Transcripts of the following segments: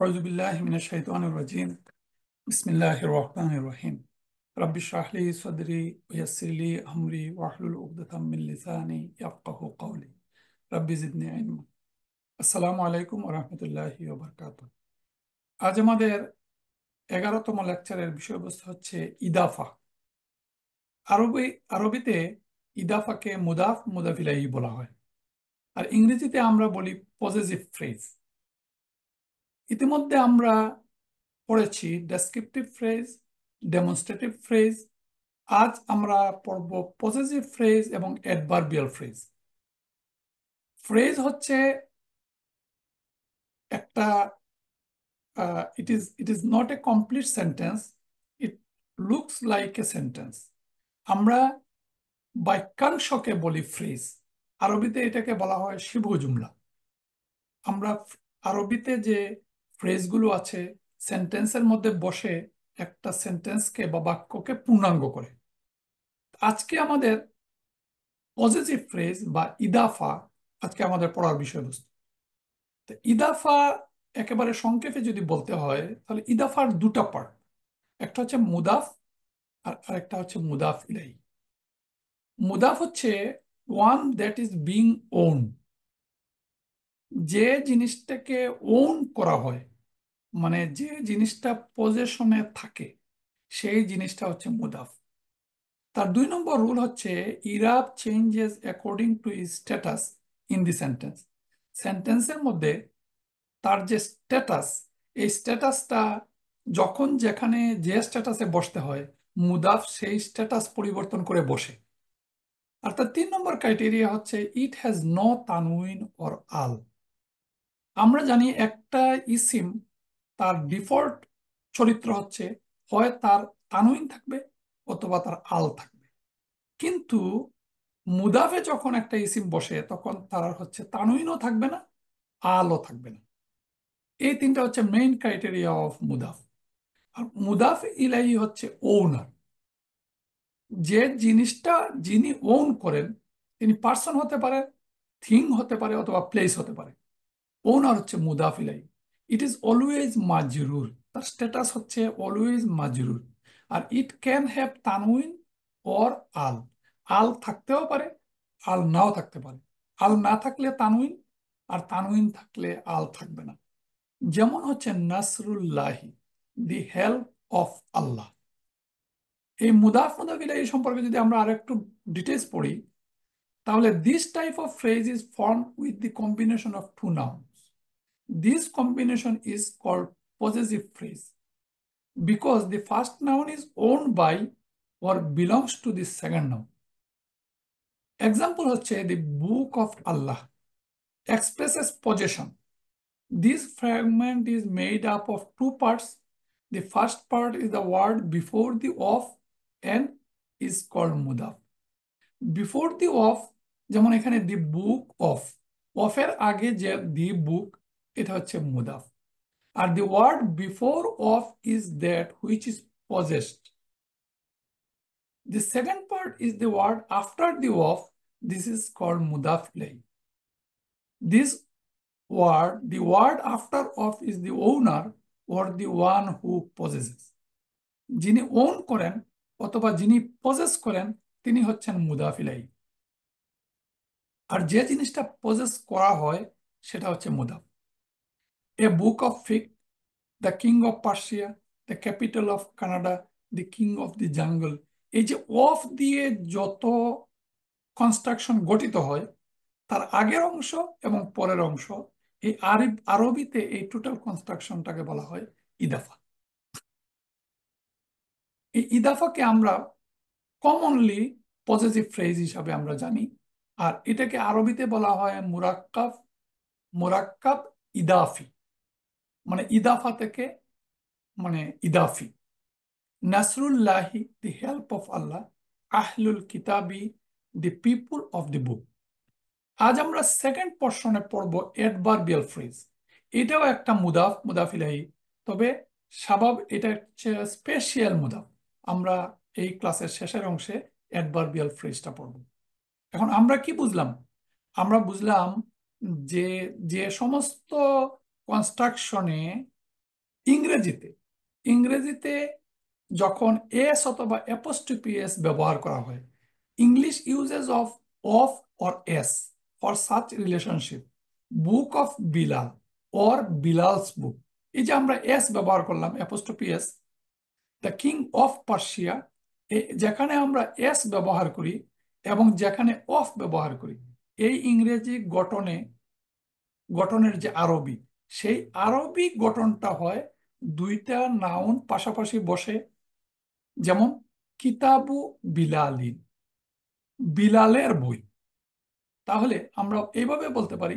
أعوذ بالله من الشيطان الرجيم بسم الله الرحمن الرحيم رب اشرح لي صدري ويسر لي أمري واحلل عقدة من لساني يفقه قولي رب زدني علما আসসালামু আলাইকুম রহমতুল্লাহ বরকাত আজ আমাদের এগারোতম লেকচারের বিষয়বস্তু হচ্ছে ইদাফা আরবি আরবিতে ইদাফাকে মুদাফ মুদাফিলাই বলা হয় আর ইংরেজিতে আমরা বলি পজিটিভ ফ্রেজ ইতিমধ্যে আমরা পড়েছি ডেসক্রিপটিভ ফ্রেজ ডেমনস্ট্রেটিভ ফ্রেজ আজ আমরা পড়ব পজিটিভ ফ্রেজ এবং অ্যাডভার্বিয়াল ফ্রেজ ফ্রেজ হচ্ছে একটা it is it is not a complete sentence it looks like a sentence আমরা বাক্যাংশকে বলি ফ্রেজ আরবিতে এটাকে বলা হয় শিব জুমলা আমরা আরবিতে যে ফ্রেজগুলো আছে সেন্টেন্সের মধ্যে বসে একটা সেন্টেন্সকে বা বাক্যকে পূর্ণাঙ্গ করে আজকে আমাদের পজিটিভ ফ্রেজ বা ইদাফা আজকে আমাদের পড়ার বিষয়বস্তু তো ইদাফা একেবারে সংক্ষেপে যদি বলতে হয় তাহলে ইদাফার দুটা পার্ট একটা হচ্ছে মুদাফ আর আরেকটা হচ্ছে মুদাফ ইলাই মুদাফ হচ্ছে one that is being owned যে জিনিসটাকে ওন করা হয় মানে যে জিনিসটা পজেশনে থাকে সেই জিনিসটা হচ্ছে মুদাফ তার দুই নম্বর রুল হচ্ছে ইরাব changes according to status in the sentence সেন্টেন্সের মধ্যে তার যে স্ট্যাটাস এই স্ট্যাটাসটা যখন যেখানে যে স্ট্যাটাসে বসতে হয় মুদাফ সেই স্ট্যাটাস পরিবর্তন করে বসে আর তার তিন নম্বর ক্রাইটেরিয়া হচ্ছে ইট হ্যাজ নো তানউইন অর আল আমরা জানি একটা ইসিম তার ডিফল্ট চরিত্র হচ্ছে হয় তার তানুইন থাকবে অথবা তার আল থাকবে কিন্তু মুদাফে যখন একটা ইসিম বসে তখন তার হচ্ছে তানুইনও থাকবে না আলও থাকবে না এই তিনটা হচ্ছে মেইন ক্রাইটেরিয়া অফ মুদাফ আর মুদাফ ইলাই হচ্ছে ওনার যে জিনিসটা যিনি ওন করেন তিনি পার্সন হতে পারে থিং হতে পারে অথবা প্লেস হতে পারে ওনার হচ্ছে মুদাফিলাই ইট ইজ অলওয়েজ মাজরুর তার স্ট্যাটাস হচ্ছে অলওয়েজ মাজরুর আর ইট ক্যান হ্যাভ তানউইন অর আল আল থাকতেও পারে আল নাও থাকতে পারে আল না থাকলে তানউইন আর তানউইন থাকলে আল থাকবে না যেমন হচ্ছে নাসরুল্লাহি দি হেল্প অফ আল্লাহ এই মুদাফ মুদাফিলাই এই সম্পর্কে যদি আমরা আর একটু ডিটেলস পড়ি তাহলে this type of phrase is form with the combination of two noun This combination is called possessive phrase because the first noun is owned by or belongs to the second noun. Example has hoche, the book of Allah expresses possession. This fragment is made up of two parts. The first part is the word before the of and is called mudaf. Before the of, the book of, of er age the book, এটা হচ্ছে মুদাফ আর the word before of is that which is possessed The second part is the word after the of. This is called mudaf ilay. This word, the word after of is the owner or the one who possesses. যিনি own করেন অথবা যিনি pauses করেন তিনি হচ্ছেন মুদাফিলাই আর যে জিনিসটা pauses করা হয় সেটা হচ্ছে মুদাফ a book of fig, the king of Persia, the capital of Canada, the king of the jungle এই যে অফ দিয়ে যত কনস্ট্রাকশন গঠিত হয় তার আগের অংশ এবং পরের অংশ এই আরবিতে এই টোটাল কনস্ট্রাকশনটাকে বলা হয় ইদাফা এই ইদাফাকে আমরা কমনলি পজিটিভ ফ্রেজ হিসাবে আমরা জানি আর এটাকে আরবিতে বলা হয় মুরাক্কাব মুরাক্কাব ইদাফি মানে ইদাফা থেকে মানে ইদাফি নাসরুল্লাহি দি হেল্প অফ আল্লাহ আহলুল কিতাবি দি পিপুল অফ দি বুক আজ আমরা সেকেন্ড পর্শনে পড়ব বিয়াল ফ্রেজ এটাও একটা মুদাফ মুদাফিলাহি তবে স্বভাব এটা হচ্ছে স্পেশিয়াল মুদাফ আমরা এই ক্লাসের শেষের অংশে বিয়াল ফ্রেজটা পড়ব এখন আমরা কি বুঝলাম আমরা বুঝলাম যে যে সমস্ত কনস্ট্রাকশনে ইংরেজিতে ইংরেজিতে যখন এস অথবা অ্যাপোস্টিপিএস ব্যবহার করা হয় English uses of of or S for such relationship book of Bilal or Bilal's book এই যে আমরা এস ব্যবহার করলাম apostrophes the king of Persia যেখানে আমরা এস ব্যবহার করি এবং যেখানে অফ ব্যবহার করি এই ইংরেজি গঠনে গঠনের যে আরবি সেই আরবিক গঠনটা হয় দুইটা নাউন পাশাপাশি বসে যেমন কিতাবু বিলালিন বিলালের বই তাহলে আমরা এইভাবে বলতে পারি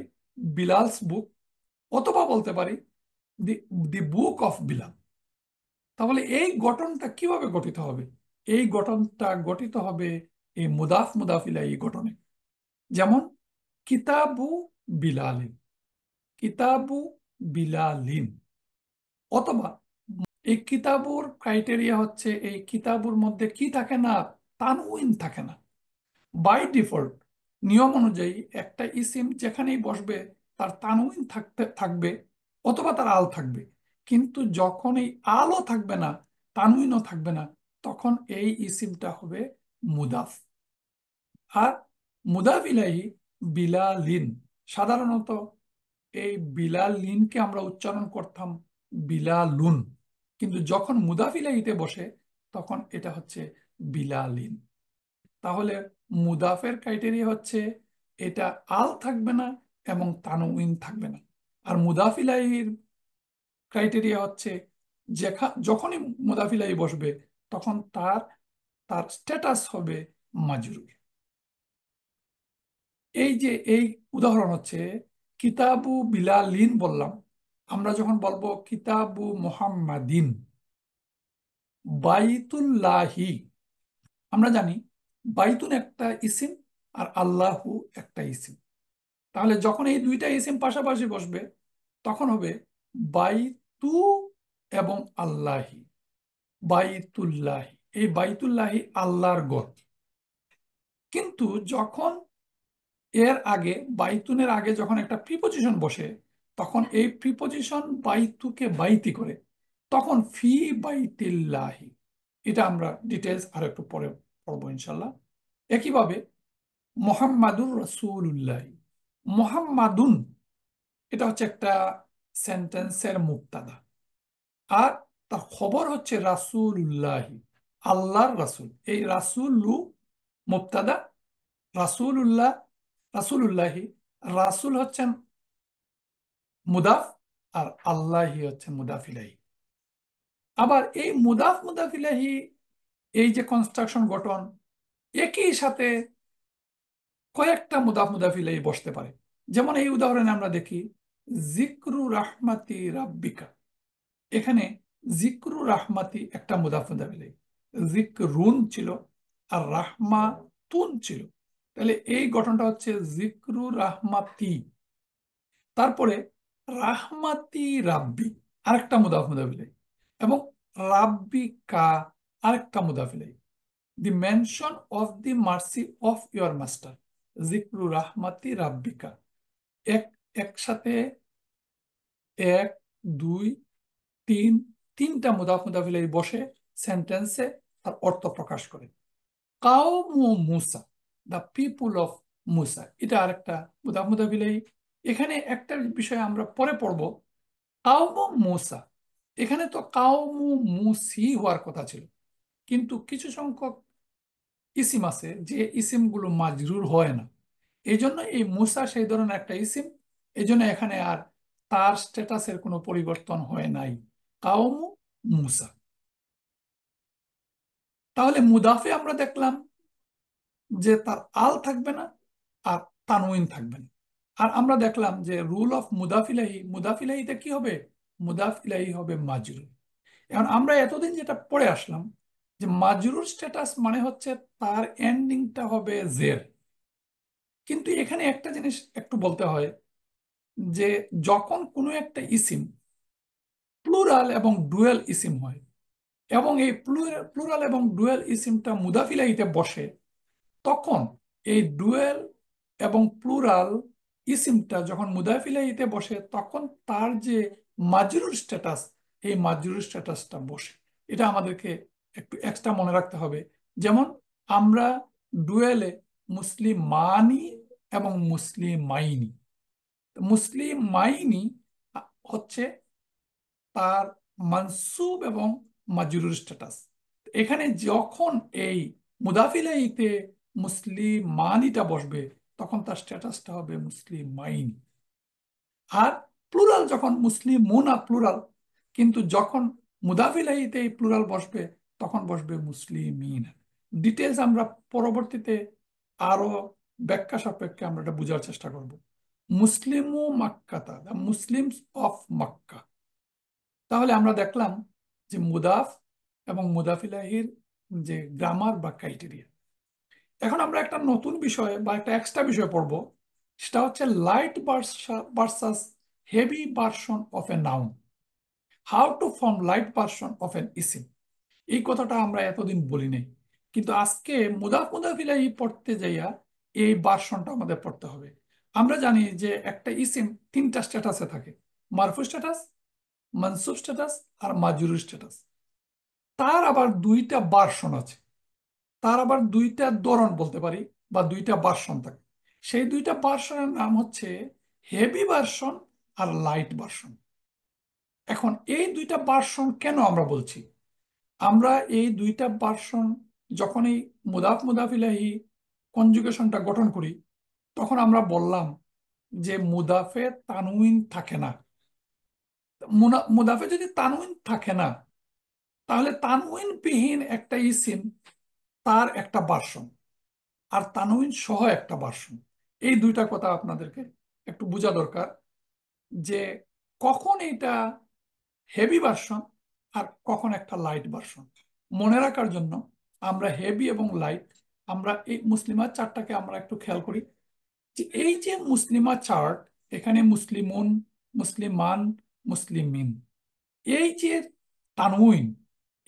বিলালস বুক অথবা বলতে পারি দি দি বুক অফ বিলাল তাহলে এই গঠনটা কিভাবে গঠিত হবে এই গঠনটা গঠিত হবে এই মুদাফ মুদাফিলা এই গঠনে যেমন কিতাবু বিলালিন কিতাবু বিলালিন অথবা এই কিতাবুর ক্রাইটেরিয়া হচ্ছে এই কিতাবুর মধ্যে কি থাকে না তানউইন থাকে না বাই ডিফল্ট নিয়ম অনুযায়ী একটা ইসিম যেখানেই বসবে তার তানউইন থাকতে থাকবে অথবা তার আল থাকবে কিন্তু যখন এই আলও থাকবে না তানউইনও থাকবে না তখন এই ইসিমটা হবে মুদাফ আর মুদাফিলাহি বিলালিন সাধারণত এই বিলালিনকে আমরা উচ্চারণ করতাম বিলালুন কিন্তু যখন মুদাফিলা ইতে বসে তখন এটা হচ্ছে বিলালিন তাহলে মুদাফের ক্রাইটেরিয়া হচ্ছে এটা আল থাকবে না এবং তানুইন থাকবে না আর মুদাফিলাইর ক্রাইটেরিয়া হচ্ছে যেখা যখনই মুদাফিলাই বসবে তখন তার তার স্ট্যাটাস হবে মাজরুর এই যে এই উদাহরণ হচ্ছে কিতাবু বিলালিন বললাম আমরা যখন বলবো কিতাবু মোহাম্মাদিন বাইতুল্লাহি আমরা জানি বাইতুন একটা ইসিম আর আল্লাহু একটা ইসিম তাহলে যখন এই দুইটা ইসিম পাশাপাশি বসবে তখন হবে বাইতু এবং আল্লাহি বাইতুল্লাহি এই বাইতুল্লাহি আল্লাহর গত কিন্তু যখন এর আগে বাইতুনের আগে যখন একটা প্রিপোজিশন বসে তখন এই প্রিপোজিশন বাইতুকে বাইতি করে তখন ফি বাইতিল্লাহি এটা আমরা ডিটেলস আর একটু পরে পড়বো ইনশাল্লাহ একইভাবে মোহাম্মাদুর রসুল্লাহি মোহাম্মাদুন এটা হচ্ছে একটা সেন্টেন্সের মুক্তাদা আর তার খবর হচ্ছে রাসুল উল্লাহি আল্লাহর রাসুল এই রাসুল মুক্তাদা রাসুল উল্লাহ রাসুল উল্লাহি রাসুল হচ্ছেন মুদাফ আর আল্লাহি হচ্ছেন মুদাফিলাহি আবার এই মুদাফ মুদাফিলাহি এই যে কনস্ট্রাকশন গঠন একই সাথে কয়েকটা মুদাফ মুদাফিলাহি বসতে পারে যেমন এই উদাহরণে আমরা দেখি জিক্রু রাহমাতি রাব্বিকা এখানে জিক্রু রাহমাতি একটা মুদাফ মুদাফিলাহি জিক রুন ছিল আর রাহমা তুন ছিল তাহলে এই গঠনটা হচ্ছে জিক্রু রাহমাতি তারপরে রাহমাতি রাব্বি আরেকটা মুদাফ মুদাফিলাই এবং রাব্বি কা আরেকটা মুদাফিলাই the mention of the mercy of your master জিক্রু রাহমাতি রাব্বিকা এক একসাথে এক দুই তিন তিনটা মুদাফ মুদাফিলাই বসে সেন্টেন্সে তার অর্থ প্রকাশ করে কাউমু মুসা দ্য পিপুল অফ মুসা এটা আর একটা বিলাই এখানে একটা বিষয় আমরা পরে পড়ব কাউমু মুসা এখানে তো কাউমু মুসি হওয়ার কথা ছিল কিন্তু কিছু সংখ্যক ইসিম আছে যে ইসিমগুলো মাজরুর হয় না এই জন্য এই মুসা সেই ধরনের একটা ইসিম এই জন্য এখানে আর তার স্ট্যাটাসের কোনো পরিবর্তন হয় নাই কাউমু মুসা তাহলে মুদাফে আমরা দেখলাম যে তার আল থাকবে না আর তানউইন থাকবে না আর আমরা দেখলাম যে রুল অফ মুদাফিলাহি মুদাফিলাহিতে কি হবে মুদাফিলাহি হবে মাজরুর এখন আমরা এতদিন যেটা পড়ে আসলাম যে মাজরুর স্ট্যাটাস মানে হচ্ছে তার এন্ডিংটা হবে জের কিন্তু এখানে একটা জিনিস একটু বলতে হয় যে যখন কোনো একটা ইসিম প্লুরাল এবং ডুয়েল ইসিম হয় এবং এই প্লুরাল এবং ডুয়েল ইসিমটা মুদাফিলাহিতে বসে তখন এই ডুয়েল এবং প্লুরাল ইসিমটা যখন মুদাফিলাইতে বসে তখন তার যে মাজরুর স্ট্যাটাস এই মাজরুর স্ট্যাটাসটা বসে এটা আমাদেরকে একটু এক্সট্রা মনে রাখতে হবে যেমন আমরা ডুয়েলে মুসলিম মানি এবং মুসলিম মাইনি মুসলিম মাইনি হচ্ছে তার মানসুব এবং মাজরুর স্ট্যাটাস এখানে যখন এই মুদাফিলাইতে মুসলিম মানিটা বসবে তখন তার স্ট্যাটাসটা হবে মুসলিম মাইন আর প্লুরাল যখন মুসলিম মোনা প্লুরাল কিন্তু যখন মুদাফিলাহিতে এই প্লুরাল বসবে তখন বসবে মুসলিমিন ডিটেলস আমরা পরবর্তীতে আরো ব্যাখ্যা সাপেক্ষে আমরা এটা বোঝার চেষ্টা করব মুসলিমু মাক্কাতা দ্য মুসলিমস অফ মাক্কা তাহলে আমরা দেখলাম যে মুদাফ এবং মুদাফিলাহির যে গ্রামার বা ক্রাইটেরিয়া এখন আমরা একটা নতুন বিষয়ে বা একটা এক্সট্রা বিষয় পড়ব সেটা হচ্ছে light versus heavy version of a noun how to form light version of an ইসি এই কথাটা আমরা এতদিন বলি নাই কিন্তু আজকে মুদাফ মুদাফিলাই পড়তে যাইয়া এই ভার্সনটা আমাদের পড়তে হবে আমরা জানি যে একটা ইসিম তিনটা স্ট্যাটাসে থাকে মারফু স্ট্যাটাস মনসুফ স্ট্যাটাস আর মাজুরু স্ট্যাটাস তার আবার দুইটা বার্সন আছে তার আবার দুইটা দরণ বলতে পারি বা দুইটা বার্সন থাকে সেই দুইটা বার্সনের নাম হচ্ছে হেভি বার্সন আর লাইট বার্সন এখন এই দুইটা বার্সন কেন আমরা বলছি আমরা এই দুইটা বার্সন যখন এই মুদাফ মুদাফিলাহি কনজুকেশনটা গঠন করি তখন আমরা বললাম যে মুদাফে তানুইন থাকে না মুদাফে যদি তানুইন থাকে না তাহলে তানুইন বিহীন একটা ইসিম তার একটা ভার্সন আর তানউইন সহ একটা ভার্সন এই দুইটা কথা আপনাদেরকে একটু বোঝা দরকার যে কখন এটা হেভি ভার্সন আর কখন একটা লাইট ভার্সন মনে রাখার জন্য আমরা হেভি এবং লাইট আমরা এই মুসলিমা চার্টটাকে আমরা একটু খেয়াল করি যে এই যে মুসলিমা চার্ট এখানে মুসলিমুন মুসলিমান মুসলিমিন এই যে তানউইন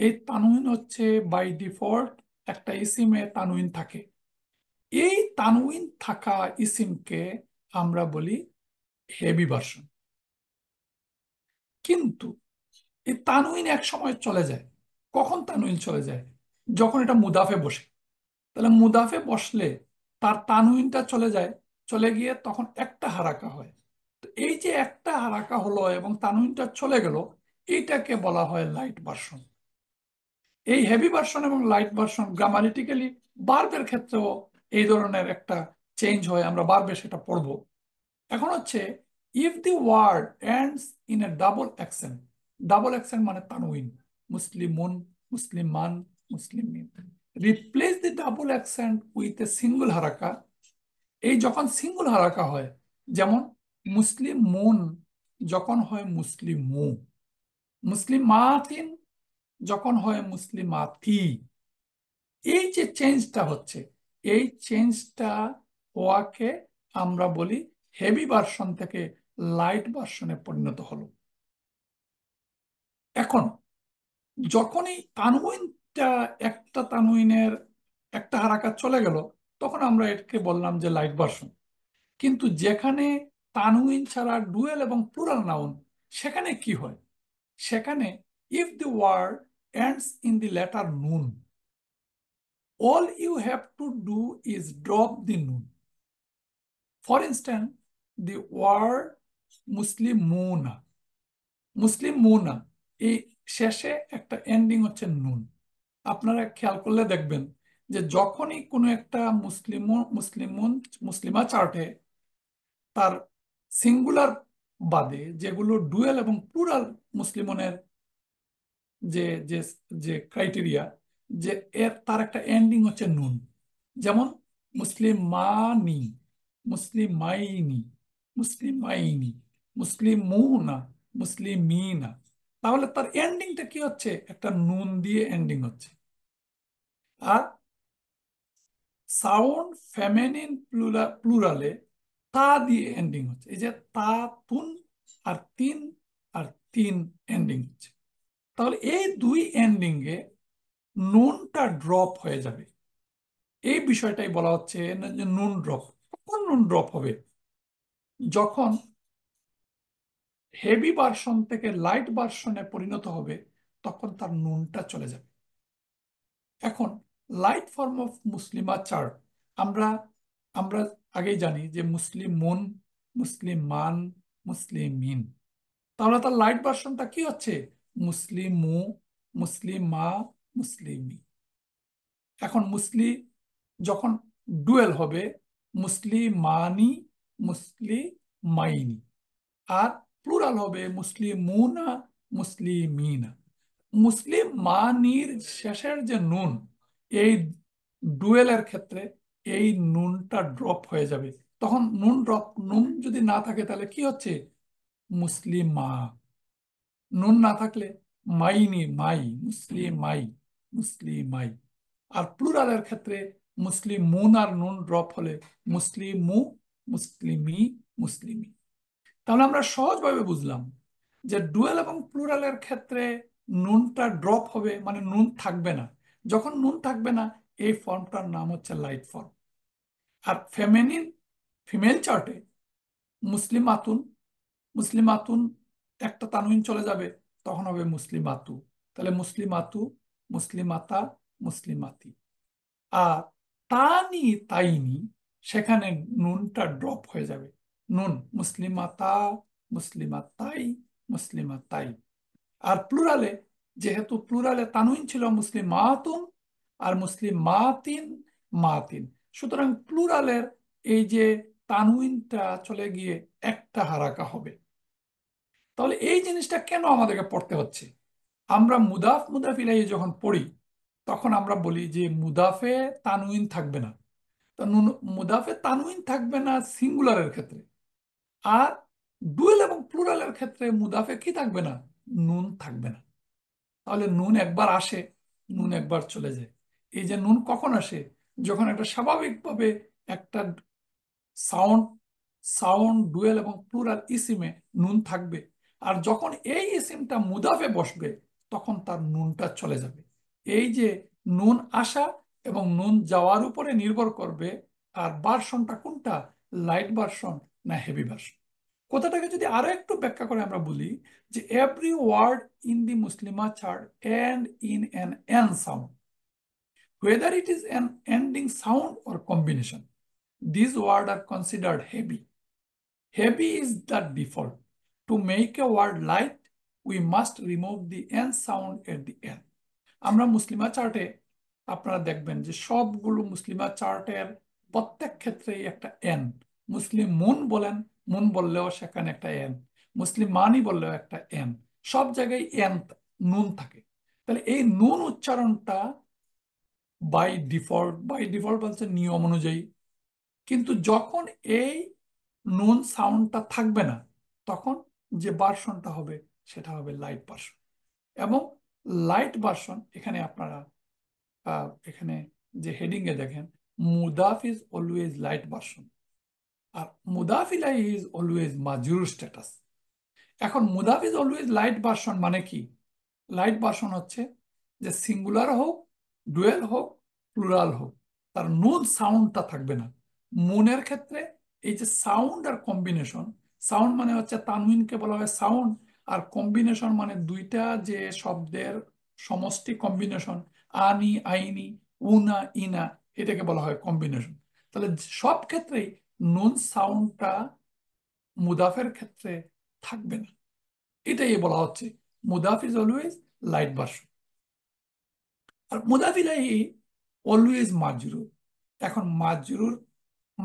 এই তানউইন হচ্ছে বাই ডিফল্ট একটা ইসিমে তানুইন থাকে এই তানুইন থাকা ইসিমকে আমরা বলি হেভি ভার্সন কিন্তু এই তানুইন এক সময় চলে যায় কখন তানুইন চলে যায় যখন এটা মুদাফে বসে তাহলে মুদাফে বসলে তার তানুইনটা চলে যায় চলে গিয়ে তখন একটা হারাকা হয় তো এই যে একটা হারাকা হলো এবং তানুইনটা চলে গেল এইটাকে বলা হয় লাইট ভার্সন এই হেভি ভার্সন এবং লাইট ভার্সন গ্রামারিটিক্যালি বার্বের ক্ষেত্রেও এই ধরনের একটা চেঞ্জ হয় আমরা বার্বে সেটা পড়ব এখন হচ্ছে if the word ends in a double accent double accent মানে মুসলিম মুসলিম মান মুসলিম replace the double action with a single হারাকা এই যখন সিঙ্গুল হারাকা হয় যেমন মুসলিম মুন যখন হয় মুসলিম মু মুসলিম মাতিন যখন হয় মুসলিমাতি এই যে চেঞ্জটা হচ্ছে এই চেঞ্জটা হওয়াকে আমরা বলি হেভি ভার্সন থেকে লাইট ভার্সনে পরিণত হলো এখন যখনই তানুইনটা একটা তানুইনের একটা হারাকা চলে গেল তখন আমরা এটাকে বললাম যে লাইট ভার্সন কিন্তু যেখানে তানুইন ছাড়া ডুয়েল এবং প্লুরাল নাউন সেখানে কি হয় সেখানে If the word ends in the letter noon, all you have to do is drop the noon. For instance, the word মুসলিমুনা মুসলিমুনা এই শেষে একটা এন্ডিং হচ্ছে নুন আপনারা খেয়াল করলে দেখবেন যে যখনই কোনো একটা মুসলিম মুসলিম মুসলিমা চার্টে তার সিঙ্গুলার বাদে যেগুলো ডুয়েল এবং প্লুরাল মুসলিমনের যে যে যে ক্রাইটেরিয়া যে এর তার একটা এন্ডিং হচ্ছে নুন যেমন মুসলিম মানি মুসলিম মাইনি মুসলিম মাইনি মুসলিম মুনা মুসলিম মিনা তাহলে তার এন্ডিংটা কি হচ্ছে একটা নুন দিয়ে এন্ডিং হচ্ছে আর সাউন্ড ফ্যামেনিন প্লুরা প্লুরালে তা দিয়ে এন্ডিং হচ্ছে এই যে তা তুন আর তিন আর তিন এন্ডিং হচ্ছে তাহলে এই দুই এন্ডিংয়ে নুনটা ড্রপ হয়ে যাবে এই বিষয়টাই বলা হচ্ছে যে নুন ড্রপ কখন নুন ড্রপ হবে যখন হেভি বার্সন থেকে লাইট বার্সনে পরিণত হবে তখন তার নুনটা চলে যাবে এখন লাইট ফর্ম অফ মুসলিমা চার আমরা আমরা আগেই জানি যে মুসলিম মুন মুসলিম মান মুসলিম মিন তাহলে তার লাইট বার্সনটা কি হচ্ছে মুসলিম মুসলিম মুসলিমা মুসলিমি এখন মুসলি যখন ডুয়েল হবে মুসলিমানি মুসলিমাইনি আর প্লুরাল হবে মুসলিমুনা মুসলিমিনা মুসলিম মানির শেষের যে নুন এই ডুয়েলের ক্ষেত্রে এই নুনটা ড্রপ হয়ে যাবে তখন নুন ড্রপ নুন যদি না থাকে তাহলে কি হচ্ছে মুসলিমা নুন না থাকলে মাইনি মাই মুসলিম মাই মুসলিম মাই আর প্লুরালের ক্ষেত্রে মুসলিম মুন আর নুন ড্রপ হলে মুসলিম মু মুসলিমি মুসলিমি তাহলে আমরা সহজভাবে বুঝলাম যে ডুয়েল এবং প্লুরালের ক্ষেত্রে নুনটা ড্রপ হবে মানে নুন থাকবে না যখন নুন থাকবে না এই ফর্মটার নাম হচ্ছে লাইট ফর্ম আর ফেমেনিন ফিমেল চার্টে মুসলিম আতুন মুসলিম আতুন একটা তানুইন চলে যাবে তখন হবে মুসলিম আতু তাহলে মুসলিম আতু আতা মুসলিম মুসলিমাতি আর তানি তাইনি সেখানে নুনটা ড্রপ হয়ে যাবে নুন মুসলিম আতাই মুসলিম আতাই আর প্লুরালে যেহেতু প্লুরালে তানুইন ছিল মুসলিম মাতুন আর মুসলিম মাতিন মাতিন সুতরাং প্লুরালের এই যে তানুইনটা চলে গিয়ে একটা হারাকা হবে তাহলে এই জিনিসটা কেন আমাদেরকে পড়তে হচ্ছে আমরা মুদাফ মুদাফ ইলাইয়ে যখন পড়ি তখন আমরা বলি যে মুদাফে তানুইন থাকবে না তা মুদাফে তানুইন থাকবে না সিঙ্গুলারের ক্ষেত্রে আর ডুয়েল এবং প্লুরালের ক্ষেত্রে মুদাফে কি থাকবে না নুন থাকবে না তাহলে নুন একবার আসে নুন একবার চলে যায় এই যে নুন কখন আসে যখন একটা স্বাভাবিকভাবে একটা সাউন্ড সাউন্ড ডুয়েল এবং প্লুরাল ইসিমে নুন থাকবে আর যখন এই ইসিমটা মুদাফে বসবে তখন তার নুনটা চলে যাবে এই যে নুন আসা এবং নুন যাওয়ার উপরে নির্ভর করবে আর বার্সনটা কোনটা লাইট বার্সন না হেভি বার্সন কথাটাকে যদি আরো একটু ব্যাখ্যা করে আমরা বলি যে এভরি ওয়ার্ড ইন দি মুসলিমা chart end in an N sound whether it is an ending sound or combination this word are considered heavy heavy is the default To make a word light, we must remove the n sound at the end. আমরা মুসলিমা চার্টে আপনারা দেখবেন যে সবগুলো মুসলিমা চার্টের প্রত্যেক ক্ষেত্রেই একটা এন মুসলিম মুন বলেন মুন বললেও সেখানে একটা এন মুসলিম মানি বললেও একটা এন সব জায়গায় এন নুন থাকে তাহলে এই নুন উচ্চারণটা বাই ডিফল্ট বাই ডিফল্ট বলছে নিয়ম অনুযায়ী কিন্তু যখন এই নুন সাউন্ডটা থাকবে না তখন যে ভার্সনটা হবে সেটা হবে লাইট ভার্সন এবং লাইট ভার্সন এখানে আপনারা এখানে যে হেডিংয়ে দেখেন মুদাফ ইজ অলওয়েজ লাইট ভার্সন আর মুদাফ ইলাই ইজ অলওয়েজ মাজুর স্ট্যাটাস এখন মুদাফ ইজ অলওয়েজ লাইট ভার্সন মানে কি লাইট ভার্সন হচ্ছে যে সিঙ্গুলার হোক ডুয়েল হোক প্লুরাল হোক তার নুন সাউন্ডটা থাকবে না মুনের ক্ষেত্রে এই যে সাউন্ড আর কম্বিনেশন সাউন্ড মানে হচ্ছে তানহুইনকে বলা হয় সাউন্ড আর কম্বিনেশন মানে দুইটা যে শব্দের সমষ্টি কম্বিনেশন আনি আইনি উনা ইনা এটাকে বলা হয় কম্বিনেশন তাহলে সব ক্ষেত্রেই নুন সাউন্ডটা মুদাফের ক্ষেত্রে থাকবে না এটাই বলা হচ্ছে মুদাফ ইজ অলওয়েজ লাইট ভার্সন আর মুদাফ ইলাহি অলওয়েজ মাজরুর এখন মাজরুর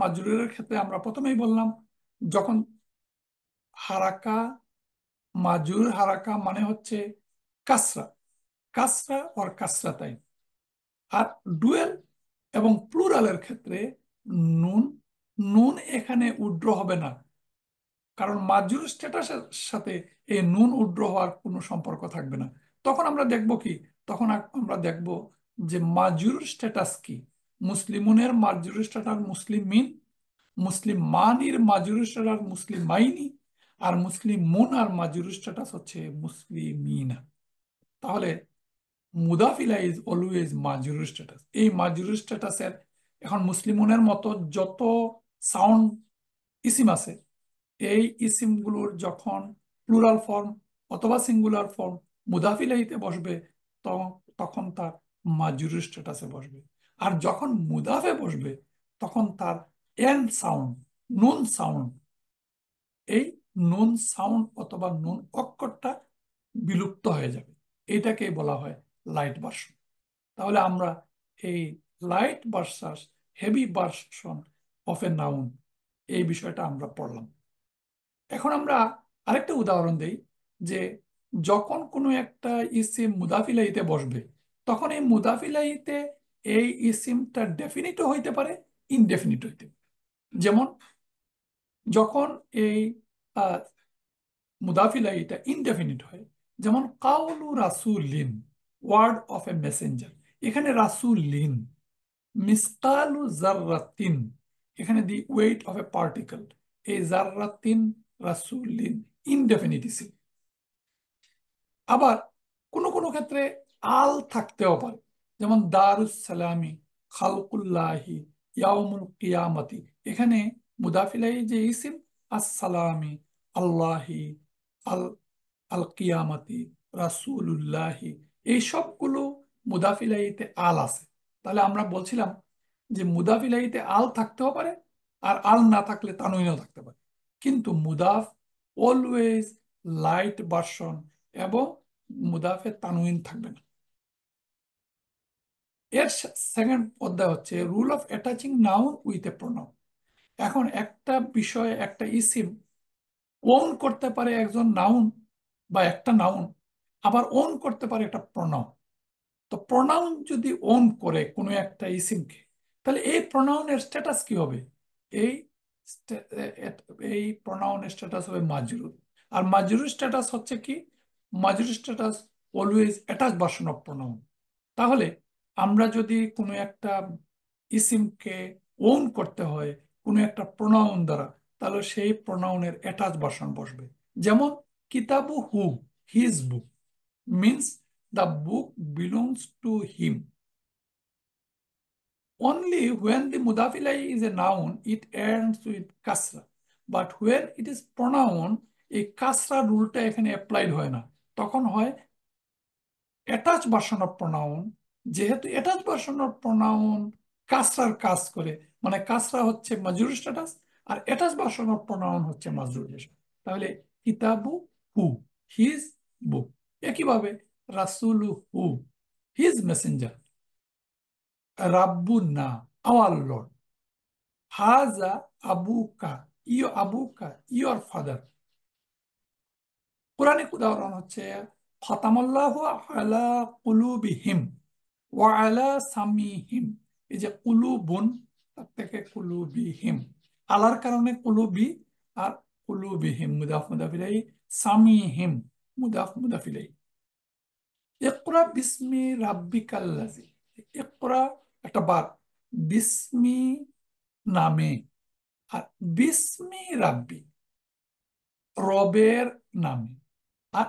মাজরুরের ক্ষেত্রে আমরা প্রথমেই বললাম যখন হারাকা মাজুর হারাকা মানে হচ্ছে কাসরা কাসরা ওর কাসরা তাই আর ডুয়েল এবং প্লুরালের ক্ষেত্রে নুন নুন এখানে উড্র হবে না কারণ মাজুর স্ট্যাটাসের সাথে এই নুন উড্র হওয়ার কোনো সম্পর্ক থাকবে না তখন আমরা দেখব কি তখন আমরা দেখব যে মাজুর স্ট্যাটাস কি মুসলিমুনের মাজুর স্ট্যাটাস মুসলিম মানির মাজুর স্ট্যাটাস মাইনি আর মুসলিম মুন আর মাজুরুর স্ট্যাটাস হচ্ছে মুসলিমিন তাহলে মুদাফিলা ইজ অলওয়েজ মাজুরুর স্ট্যাটাস এই মাজুরুর স্ট্যাটাসের এখন মুসলিমুনের মতো যত সাউন্ড ইসিম আছে এই ইসিমগুলোর যখন প্লুরাল ফর্ম অথবা সিঙ্গুলার ফর্ম মুদাফিলাইতে বসবে তখন তার মাজুরুর স্ট্যাটাসে বসবে আর যখন মুদাফে বসবে তখন তার এন সাউন্ড নুন সাউন্ড এই নন সাউন্ড অথবা নুন অক্ষরটা বিলুপ্ত হয়ে যাবে এটাকে বলা হয় লাইট বার্সন তাহলে আমরা এই light versus heavy version of a noun এই বিষয়টা আমরা পড়লাম এখন আমরা আরেকটা উদাহরণ দেই যে যখন কোনো একটা ইসিম মুদাফিলাইতে বসবে তখন এই মুদাফিলাইতে এই ইসিমটা ডেফিনিটও হইতে পারে ইনডেফিনিট হইতে পারে যেমন যখন এই এটা ইনডেফিনিট হয় যেমন কাউলু রাসুলিন ওয়ার্ড অফ এ মেসেঞ্জার এখানে রাসুলিন মিসকালু জাররাতিন এখানে the weight of a particle এই জাররাতিন রাসুলিন ইনডেফিনিটিসিভ আবার কোনো কোনো ক্ষেত্রে আল থাকতেও পারে যেমন দারুসালামি খালকুল্লাহি ইয়ামুল কিয়ামতি এখানে মুদাফিলাই যে ইসিম আসসালামি আল্লাহি আল আল কিয়ামাতি রাসুল্লাহি এই সবগুলো মুদাফিলাইতে আল আছে তাহলে আমরা বলছিলাম যে মুদাফিলাইতে আল থাকতেও পারে আর আল না থাকলে তানুইনও থাকতে পারে কিন্তু মুদাফ অলওয়েজ লাইট বার্সন এবং মুদাফে তানুইন থাকবে না এর সেকেন্ড অধ্যায় হচ্ছে rule of attaching noun with a pronoun এখন একটা বিষয়ে একটা ইসিম ওন করতে পারে একজন নাউন বা একটা নাউন আবার ওন করতে পারে একটা প্রণাউন তো প্রণাউন যদি ওন করে কোনো একটা ইসিমকে তাহলে এই প্রণাউনের স্ট্যাটাস কি হবে এই এই প্রণাউনের স্ট্যাটাস হবে মাজরুর আর মাজরুর স্ট্যাটাস হচ্ছে কি মাজরুর status always attach version of pronoun তাহলে আমরা যদি কোনো একটা ইসিমকে ওন করতে হয় কোনো একটা প্রণাউন দ্বারা তাহলে সেই প্রনাউনের অ্যাটাচ বাসন বসবে যেমন কিতাবু হু his book means the book belongs to him only when the মুদাফিলাই is a a it ends ends with kasra but when it is pronoun এই কাসরা রুলটা এখানে অ্যাপ্লাইড হয় না তখন হয় অ্যাটাচ বাসন অফ প্রনাউন যেহেতু অ্যাটাচ বাসন অফ প্রনাউন কাসরার কাজ করে মানে কাসরা হচ্ছে মাজুর স্ট্যাটাস আর এটা বা সর্বাপ প্রণয়ন হচ্ছে মাজরুরিয়া তাহলে কিতাবু হু হিজ বুক একইভাবে রাসুল হু হিজ মেসেঞ্জার রাব্বু না আওয়ার লর্ড হাজা আবুকা ইয় আবুকা ইয়র ফাদার কোরআনিক উদাহরণ হচ্ছে খতামল্লাহ আলা কুলুবিহিম ওয়া আলা হিম এই যে কুলুবুন তার থেকে কুলুবিহিম আলার কারণে কুলুবি আর হিম মুদাফ মুদাফিলাই হিম মুদাফ মুদাফিলাই একরা বিসমি কাল্লাজি একরা একটা বার বিসমি নামে আর বিসমি রাব্বি রবের নামে আর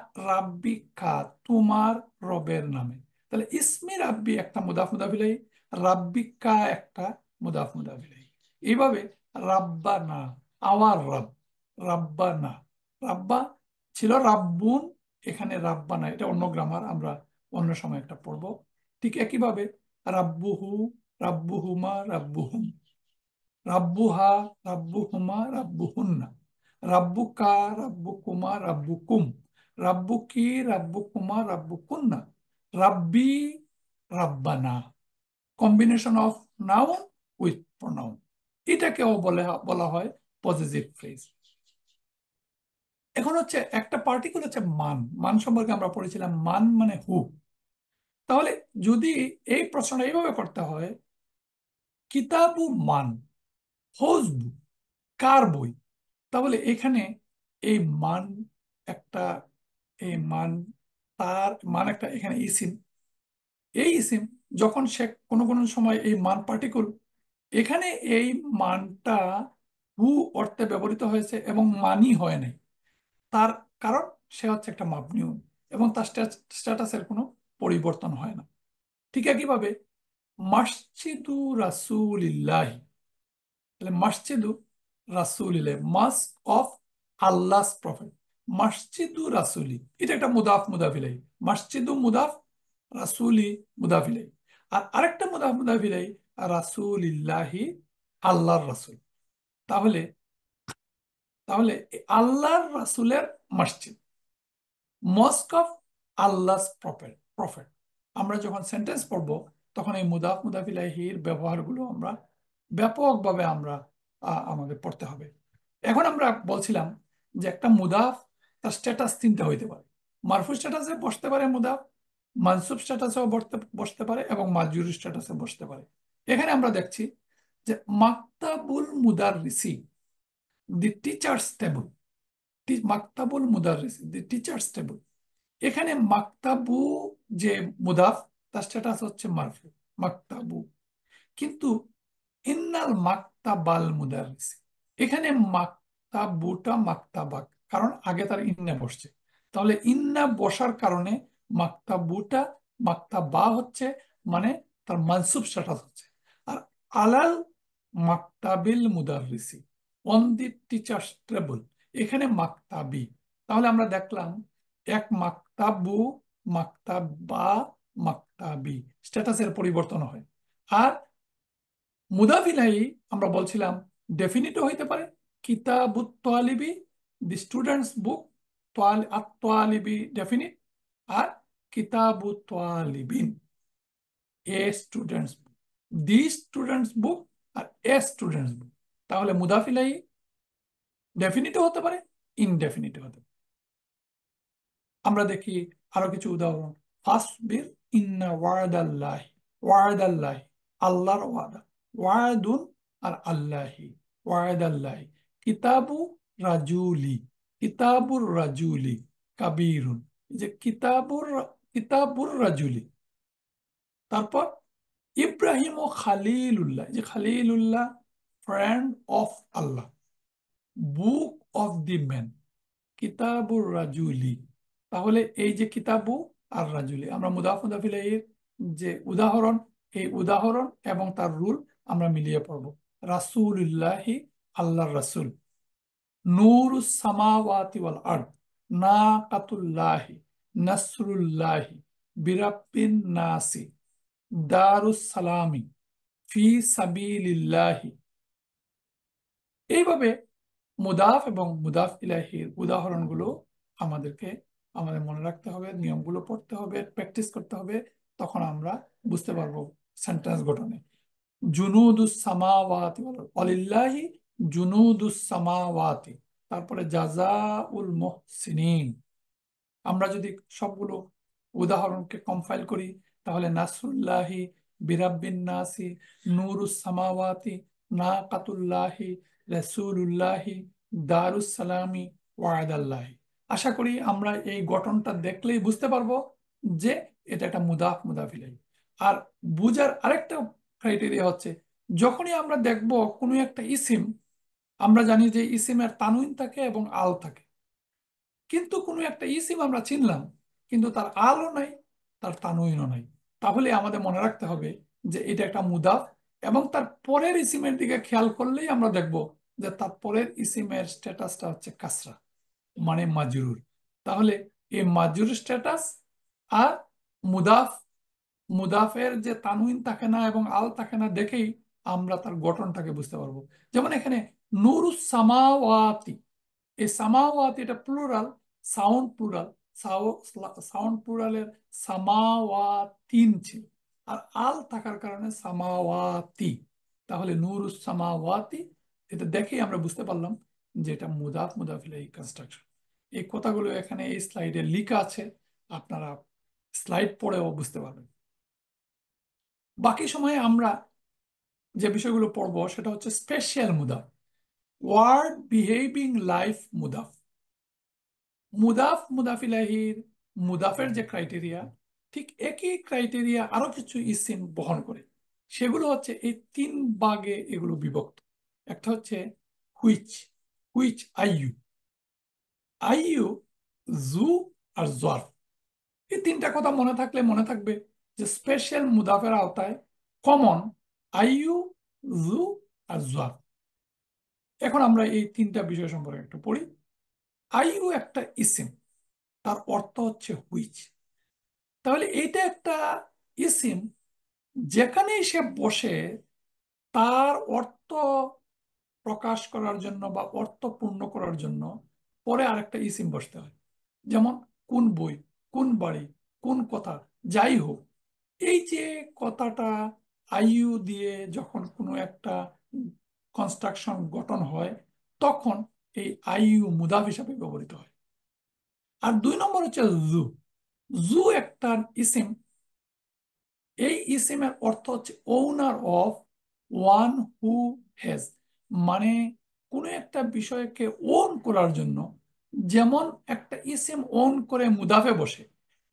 কা তোমার রবের নামে তাহলে ইসমি রাব্বি একটা মুদাফ মুদাফিলাই রাব্বিকা একটা মুদাফ মুদাফিলাই এইভাবে রাব্বানা আওয়ার রাব রাব্বানা রাব্বা ছিল রাব্বুন এখানে রাব্বানা এটা অন্য গ্রামার আমরা অন্য সময় একটা পড়ব ঠিক একইভাবে রাব্বুহু রাব্বুহুমা রাব্বুহুম রাব্বুহা রাব্বুহুমা রাব্বুহুন্না রাব্বুকা রাব্বুকুমা রাব্বুকুম রাব্বুকি রাব্বুকুমা রাব্বুকুন্না রাব্বি রাব্বানা combination of noun with pronoun এটাকেও বলে বলা হয় পজিটিভ ফ্রেজ এখন হচ্ছে একটা পার্টিকুল হচ্ছে মান মান সম্পর্কে আমরা পড়েছিলাম মান মানে হু তাহলে যদি এই প্রশ্নটা এইভাবে করতে হয় কিতাবু মান হোজবু কার বই তাহলে এখানে এই মান একটা এই মান তার মান একটা এখানে ইসিম এই ইসিম যখন সে কোনো কোনো সময় এই মান পার্টিকুল এখানে এই মানটা হু অর্থে ব্যবহৃত হয়েছে এবং মানি হয় নাই তার কারণ সে হচ্ছে একটা মাপনিউ এবং তার স্ট্যাটাসের কোনো পরিবর্তন হয় না ঠিক একইভাবে মাসজিদু রাসুলিল্লাহি তাহলে মাসজিদু রাসুলিল্লাহ মাস অফ আল্লাহস প্রফেট মাসজিদু রাসুলি এটা একটা মুদাফ মুদাফিলাই মাসজিদু মুদাফ রাসুলি মুদাফিলাই আর আরেকটা মুদাফ মুদাফিলাই রাসুল ইল্লাহি আল্লাহর রাসুল তাহলে তাহলে আল্লাহর রাসুলের মসজিদ মস্ক অফ আল্লাহ প্রফেট আমরা যখন সেন্টেন্স পড়ব তখন এই মুদাফ মুদাফিলাহির ব্যবহারগুলো আমরা ব্যাপকভাবে আমরা আমাদের পড়তে হবে এখন আমরা বলছিলাম যে একটা মুদাফ তার স্ট্যাটাস তিনটা হইতে পারে মারফু স্ট্যাটাসে বসতে পারে মুদাফ মানসুব স্ট্যাটাসেও বসতে বসতে পারে এবং মাজুরি স্ট্যাটাসে বসতে পারে এখানে আমরা দেখছি যে মাক্তাবুল মুদার রিসি দি টিচার্স টেবল মাক্তাবুল মুদার রিসি দি টিচার্স টেবল এখানে মাক্তাবু যে মুদাফ তার স্ট্যাটাস হচ্ছে মারফু মাক্তাবু কিন্তু ইন্নাল মাক্তাবাল মুদার রিসি এখানে মাক্তাবুটা মাক্তাবাক কারণ আগে তার ইন্না বসছে তাহলে ইন্না বসার কারণে মাক্তাবুটা মাক্তাবা হচ্ছে মানে তার মানসুব স্ট্যাটাস হচ্ছে আলাল মাকতাবিল মুদারিসি অন দি টিচার্স এখানে মাকতাবি তাহলে আমরা দেখলাম এক মাকতাবু মাকতাব মাক্তাবি মাকতাবি স্ট্যাটাসের পরিবর্তন হয় আর মুদাফিলাই আমরা বলছিলাম ডেফিনিটও হইতে পারে কিতাবুত তোয়ালিবি দি স্টুডেন্টস বুক তোয়ালি আত্মালিবি ডেফিনিট আর কিতাবু তোয়ালিবিন a student's book the student's book আর এ স্টুডেন্টস বুক তাহলে মুদাফিলাই ডেফিনিটও হতে পারে ইনডেফিনিটও হতে পারে আমরা দেখি আরো কিছু উদাহরণ ফাসবির ইন্না ওয়ার্দ আল্লাহ ওয়ার্দ আল্লাহ আল্লাহর ওয়াদা আর আল্লাহি ওয়াদ আল্লাহি কিতাবু রাজুলি কিতাবুর রাজুলি কাবিরুন যে কিতাবুর কিতাবুর রাজুলি তারপর ইব্রাহিম ও খালিল উল্লাহ যে খালিল উল্লাহ friend of Allah book of the man কিতাবুর রাজুলি তাহলে এই যে কিতাবু আর রাজুলি আমরা মুদাফ যে উদাহরণ এই উদাহরণ এবং তার রুল আমরা মিলিয়ে পড়ব রাসুল উল্লাহি আল্লাহ রাসুল নূর সামাওয়াতি ওয়াল না কাতুল্লাহি নাসরুল্লাহি বিরাপিন নাসি দারুসালামি ফি সাবিলিল্লাহি এইভাবে মুদাফ এবং মুদাফ ইলাহির উদাহরণগুলো আমাদেরকে আমাদের মনে রাখতে হবে নিয়মগুলো পড়তে হবে প্র্যাকটিস করতে হবে তখন আমরা বুঝতে পারবো সেন্টেন্স গঠনে জুনুদুসামাওয়াতি অলিল্লাহি জুনুদুসামাওয়াতি তারপরে জাজা উল মোহসিনিন আমরা যদি সবগুলো উদাহরণকে কম্পাইল করি তাহলে নাসরুল্লাহি বিরাব্বিন নাসি নুরুসামাওয়াতি না কাতুল্লাহি রসুল্লাহি দারুসালামি ওয়াদাল্লাহি আশা করি আমরা এই গঠনটা দেখলেই বুঝতে পারবো যে এটা একটা মুদাফ মুদাফিলাই আর বুজার আরেকটা ক্রাইটেরিয়া হচ্ছে যখনই আমরা দেখব কোনো একটা ইসিম আমরা জানি যে ইসিমের তানুইন থাকে এবং আল থাকে কিন্তু কোনো একটা ইসিম আমরা চিনলাম কিন্তু তার আলও নাই তার তানুইনও নাই তাহলে আমাদের মনে রাখতে হবে যে এটা একটা মুদাফ এবং তার পরের ইসিমের দিকে খেয়াল করলেই আমরা দেখব যে তার পরের ইসিমের স্ট্যাটাসটা হচ্ছে কাসরা মানে মাজুরুর তাহলে এই মাজুর স্ট্যাটাস আর মুদাফ মুদাফের যে তানুইন থাকে না এবং আল থাকে না দেখেই আমরা তার গঠনটাকে বুঝতে পারবো যেমন এখানে নুরু সামাওয়াতি এই সামাওয়াতি এটা প্লুরাল সাউন্ড প্লুরাল সাউন্ড প্লুরালের তিন ছিল আর আল থাকার কারণে সামাওয়াতি তাহলে নূর সামাওয়াতি এটা দেখেই আমরা বুঝতে পারলাম যে এটা মুদাফ মুদাফিল এই কনস্ট্রাকশন এই কথাগুলো এখানে এই স্লাইডে লিখা আছে আপনারা স্লাইড পড়েও বুঝতে পারবেন বাকি সময়ে আমরা যে বিষয়গুলো পড়ব সেটা হচ্ছে স্পেশিয়াল মুদাফ ওয়ার্ড বিহেভিং লাইফ মুদাফ মুদাফ মুদাফিলাহির মুদাফের যে ক্রাইটেরিয়া ঠিক একই ক্রাইটেরিয়া আরো কিছু ইসিন বহন করে সেগুলো হচ্ছে এই তিন বাগে এগুলো বিভক্ত একটা হচ্ছে হুইচ হুইচ আইইউ আইইউ জু আর জর এই তিনটা কথা মনে থাকলে মনে থাকবে যে স্পেশাল মুদাফের আওতায় কমন আইইউ জু আর জর এখন আমরা এই তিনটা বিষয় সম্পর্কে একটু পড়ি আইউ একটা ইসিম তার অর্থ হচ্ছে হুইচ তাহলে এইটা একটা ইসিম যেখানে সে বসে তার অর্থ প্রকাশ করার জন্য বা অর্থ পূর্ণ করার জন্য পরে আরেকটা ইসিম বসতে হয় যেমন কোন বই কোন বাড়ি কোন কথা যাই হোক এই যে কথাটা আইউ দিয়ে যখন কোনো একটা কনস্ট্রাকশন গঠন হয় তখন এই ইউ মুদাফ হিসাবে ব্যবহৃত হয় আর দুই নম্বর হচ্ছে জু জু একটা ইসিম এই ইসিমের অর্থ হচ্ছে owner of one who has মানে কোনো একটা বিষয়কে ওন করার জন্য যেমন একটা ইসিম ওন করে মুদাফে বসে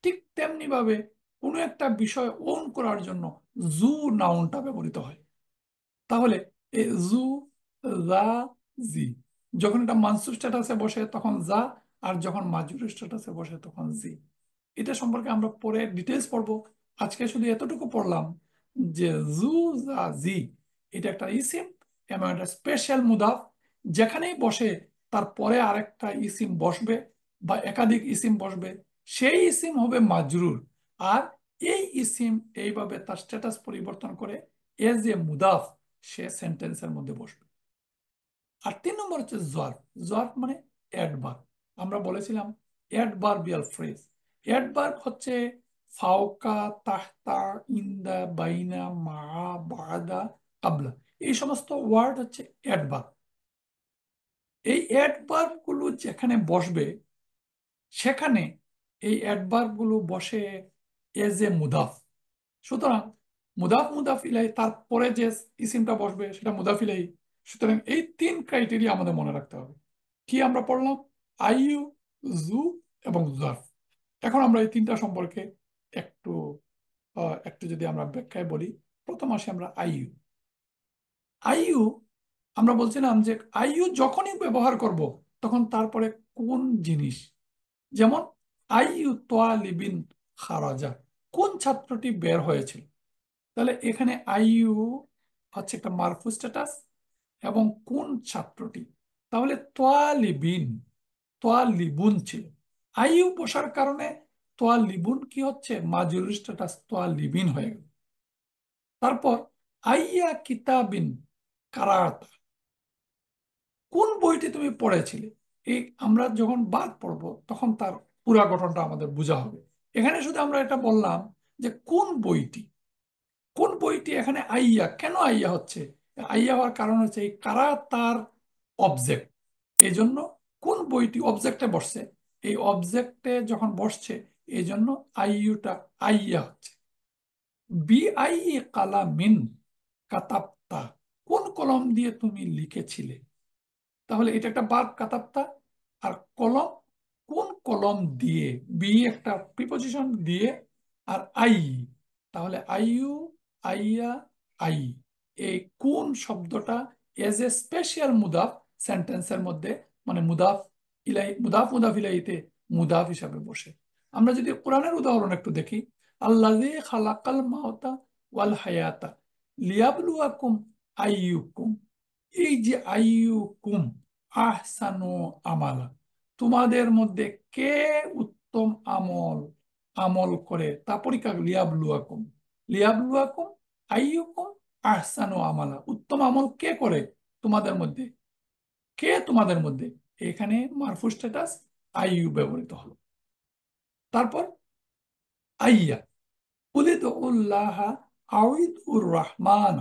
ঠিক তেমনিভাবে কোনো একটা বিষয় ওন করার জন্য জু নাউনটা ব্যবহৃত হয় তাহলে এ জু জি যখন এটা মানসুর স্ট্যাটাসে বসে তখন যা আর যখন মাজুর স্ট্যাটাসে বসে তখন জি এটা সম্পর্কে আমরা পরে ডিটেলস পড়বো আজকে শুধু এতটুকু পড়লাম যে জু যা জি এটা একটা ইসিম এবং একটা স্পেশাল মুদাফ যেখানেই বসে তার পরে আরেকটা ইসিম বসবে বা একাধিক ইসিম বসবে সেই ইসিম হবে মাজরুর আর এই ইসিম এইভাবে তার স্ট্যাটাস পরিবর্তন করে এ এ মুদাফ সে সেন্টেন্সের মধ্যে বসবে আর তিন নম্বর হচ্ছে জোয়ার্ভ জোয়ার্ভ মানে অ্যাডভার্ব আমরা বলেছিলাম অ্যাডভার্বিয়াল ফ্রেজ অ্যাডভার্ব হচ্ছে ফাউকা তাহতা ইন্দা বাইনা মা বাদা কাবলা এই সমস্ত ওয়ার্ড হচ্ছে অ্যাডভার্ব এই অ্যাডভার্বগুলো যেখানে বসবে সেখানে এই অ্যাডভার্বগুলো বসে এজ এ মুদাফ সুতরাং মুদাফ মুদাফ ইলাই তারপরে যে ইসিমটা বসবে সেটা মুদাফ ইলাই সুতরাং এই তিন ক্রাইটেরিয়া আমাদের মনে রাখতে হবে কি আমরা পড়লাম আইইউ জু এবং জার্ফ এখন আমরা এই তিনটা সম্পর্কে একটু একটু যদি আমরা ব্যাখ্যায় বলি প্রথম আসে আমরা আইইউ আইইউ আমরা বলছিলাম যে আইইউ যখনই ব্যবহার করব তখন তারপরে কোন জিনিস যেমন আইইউ তোয়ালিবিন খারাজা কোন ছাত্রটি বের হয়েছিল তাহলে এখানে আইইউ হচ্ছে একটা মারফু স্ট্যাটাস এবং কোন ছাত্রটি তাহলে তোয়ালিবিন তোয়ালিবুন ছিল আইউ বসার কারণে তোয়ালিবুন কি হচ্ছে মাজুর তোয়ালিবিন হয়ে গেল তারপর আইয়া কিতাবিন কারাতা কোন বইটি তুমি পড়েছিলে এই আমরা যখন বাদ পড়ব তখন তার পুরা গঠনটা আমাদের বোঝা হবে এখানে শুধু আমরা এটা বললাম যে কোন বইটি কোন বইটি এখানে আইয়া কেন আইয়া হচ্ছে আই হওয়ার কারণ হচ্ছে এই কারা তার অবজেক্ট এই জন্য কোন বইটি অবজেক্টে বসছে এই অবজেক্টে যখন বসছে এই জন্য আইউটা আইয়া হচ্ছে বি আই কালা মিন কাতাপ্তা কোন কলম দিয়ে তুমি লিখেছিলে তাহলে এটা একটা বার্ব কাতাপ্তা আর কলম কোন কলম দিয়ে বি একটা প্রিপোজিশন দিয়ে আর আই তাহলে আইউ আইয়া আই এই কোন শব্দটা এজ এ স্পেশাল মুদাফ সেন্টেন্সের মধ্যে মানে মুদাফ ইলাই মুদাফ মুদাফ ইলাইতে মুদাফ হিসাবে বসে আমরা যদি কোরআনের উদাহরণ একটু দেখি আল্লাহ খালাকাল মাওতা ওয়াল হায়াতা লিয়াবলুয়াকুম আইয়ুকুম এই যে আইয়ুকুম আহসানু আমালা তোমাদের মধ্যে কে উত্তম আমল আমল করে তা পরীক্ষা লিয়াবলুয়াকুম লিয়াবলুয়াকুম আইয়ুকুম আহসানো আমালা উত্তম আমল কে করে তোমাদের মধ্যে কে তোমাদের মধ্যে এখানে মারফু স্ট্যাটাস আইউ ব্যবহৃত হলো তারপর আইয়া উলিদ উল্লাহ আউদুর রহমান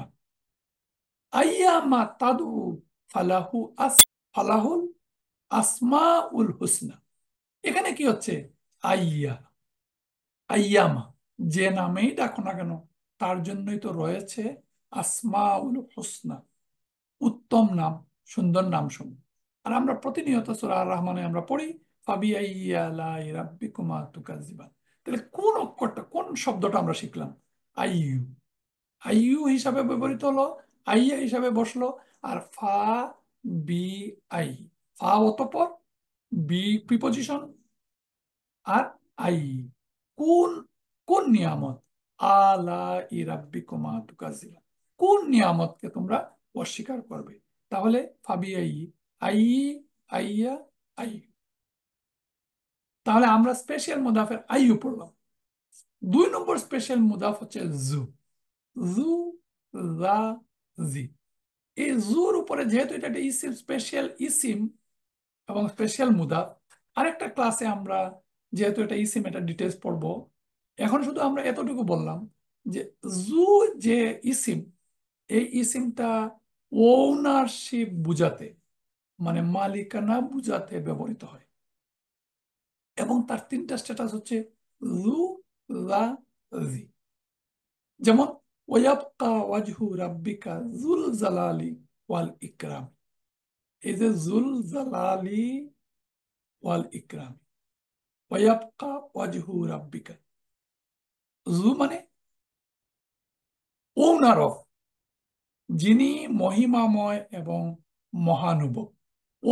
আইয়া মা তাদু ফালাহু আস ফালাহুল আসমা উল হুসনা এখানে কি হচ্ছে আইয়া আইয়ামা যে নামেই ডাকো না কেন তার জন্যই তো রয়েছে আসমাউল হোসনা উত্তম নাম সুন্দর নাম সমূহ আর আমরা প্রতিনিয়ত সুরা আর রহমানে আমরা পড়ি তাহলে কোন অক্ষরটা কোন শব্দটা আমরা শিখলাম আইইউ আইইউ হিসাবে ব্যবহৃত হলো আইয়া হিসাবে বসলো আর ফা বি আই ফা অতপর বি প্রিপোজিশন আর আই কোন কোন নিয়ামত আলা ইরাব্বিকুমা তুকাজিবা কোন নিয়ামতকে তোমরা অস্বীকার করবে তাহলে ফাবি আই আই আইয়া আই তাহলে আমরা স্পেশাল মুদাফের আইউ পড়লাম দুই নম্বর স্পেশাল মুদাফ হচ্ছে জু জু জি এই জুর উপরে যেহেতু এটা একটা ইসিম স্পেশাল ইসিম এবং স্পেশাল মুদাফ আরেকটা ক্লাসে আমরা যেহেতু এটা ইসিম এটা ডিটেলস পড়ব এখন শুধু আমরা এতটুকু বললাম যে জু যে ইসিম এই ইসিমটা ওনারশিপ বুঝাতে মানে মালিকানা বুঝাতে ব্যবহৃত হয় এবং তার তিনটা স্ট্যাটাস হচ্ছে লু লা জি যেমন ওয়াবকা ওয়াজহু রাব্বিকা জুল জালালি ওয়াল ইকরাম এই যে জুল জালালি ওয়াল ইকরাম ওয়াবকা ওয়াজহু রাব্বিকা জু মানে ওনার অফ যিনি মহিমাময় এবং মহানুভব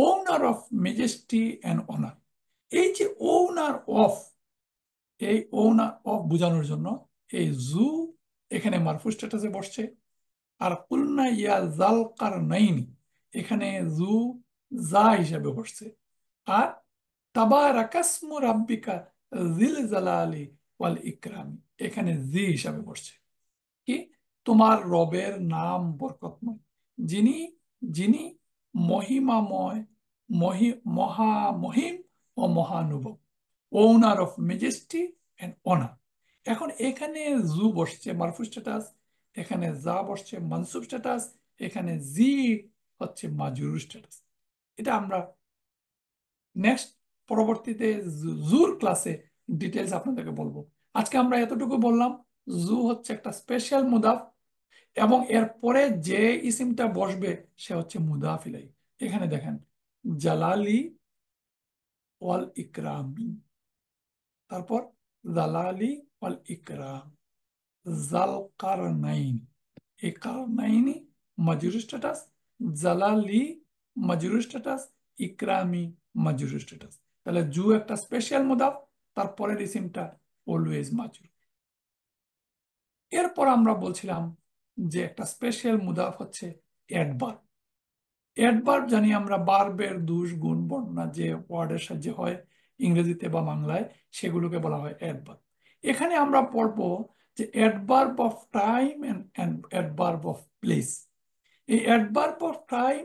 owner of majesty and honour এই যে ওনার অফ এই ওনার অফ বোঝানোর জন্য এই জু এখানে মারফু স্ট্যাটাসে বসছে আর কুলনা ইয়া জাল কার নাইনি এখানে জু জা হিসাবে বসছে আর তাবারাকাসমু রাব্বিকা জিল আলী ওয়াল ইকরামি এখানে জি হিসাবে বসছে কি তোমার রবের নাম বরকতময় যিনি যিনি মহিমাময় মহি মহামহিম ও মহানুভব owner of majesty and honour এখন এখানে জু বসছে মারফু স্ট্যাটাস এখানে যা বসছে মানসুব স্ট্যাটাস এখানে জি হচ্ছে মাজুর স্ট্যাটাস এটা আমরা নেক্সট পরবর্তীতে জুর ক্লাসে ডিটেলস আপনাদেরকে বলবো আজকে আমরা এতটুকু বললাম জু হচ্ছে একটা স্পেশাল মুদাফ এবং এর পরে যে ইসিমটা বসবে সে হচ্ছে মুদাফিলাই এখানে দেখেন জালালি ওয়াল ইকরামি তারপর জালালি ওয়াল ইকরাম জাল কারনাইন এই নাইনি মজুর স্ট্যাটাস জালালি মজুর স্ট্যাটাস ইকরামি মজুর স্ট্যাটাস তাহলে জু একটা স্পেশাল মুদাফ তারপরের ইসিমটা অলওয়েজ মাজুর এরপর আমরা বলছিলাম যে একটা স্পেশাল মুদাফ হচ্ছে অ্যাডবার অ্যাডবার জানি আমরা বার্বের দোষ গুণ বর্ণনা যে ওয়ার্ডের সাহায্যে হয় ইংরেজিতে বা বাংলায় সেগুলোকে বলা হয় অ্যাডবার এখানে আমরা পড়ব যে adverb of time and of place এই অ্যাডবার অফ টাইম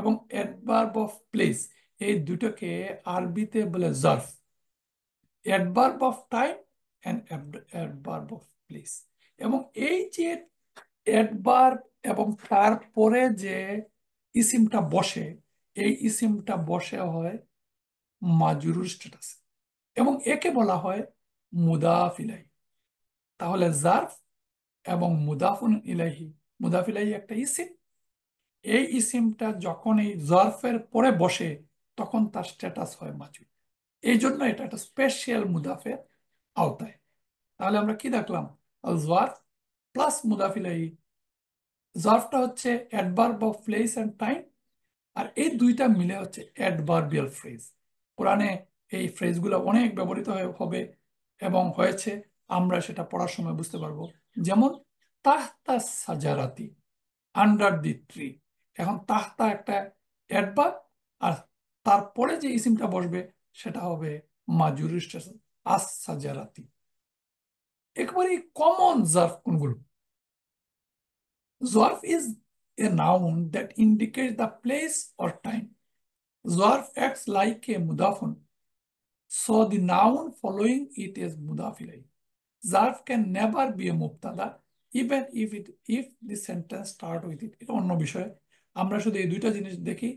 এবং অ্যাডভার্ব অফ প্লেস এই দুটোকে আরবিতে বলে জার্ফ অ্যাডবার of time and adverb of place এবং এই যে একবার এবং তারপরে যে ইসিমটা বসে এই ইসিমটা বসে হয় মাজরুর স্ট্যাটাস এবং একে বলা হয় মুদাফ ইলাহি তাহলে জার্ফ এবং মুদাফুন ইলাহি মুদাফ ইলাহি একটা ইসিম এই ইসিমটা যখন এই জার্ফের পরে বসে তখন তার স্ট্যাটাস হয় মাজুর এই জন্য এটা একটা স্পেশিয়াল মুদাফের আওতায় তাহলে আমরা কি দেখলাম জার্ফ প্লাস মুদাফিলাই জার্ভটা হচ্ছে adverb of place and time আর এই দুইটা মিলে হচ্ছে অ্যাডভার্বিয়াল ফ্রেজ কোরআনে এই ফ্রেজগুলো অনেক ব্যবহৃত হবে এবং হয়েছে আমরা সেটা পড়ার সময় বুঝতে পারবো যেমন তাহতা সাজারাতি আন্ডার দি ট্রি এখন তাহতা একটা অ্যাডভার্ব আর তারপরে যে ইসিমটা বসবে সেটা হবে মাজুরিস্টেশন আস সাজারাতি একবারে কমন জার্ফ কোনগুলো জার্ফ is a noun that indicate the place or time জার্ফ অ্যাক্স লাইক এ মুদাফন so the noun following it is মুদাফিলাই জার্ফ ক্যান নেভার বি এ মুক্তাদা even if it if the sentence start with it এটা অন্য বিষয় আমরা শুধু এই দুইটা জিনিস দেখি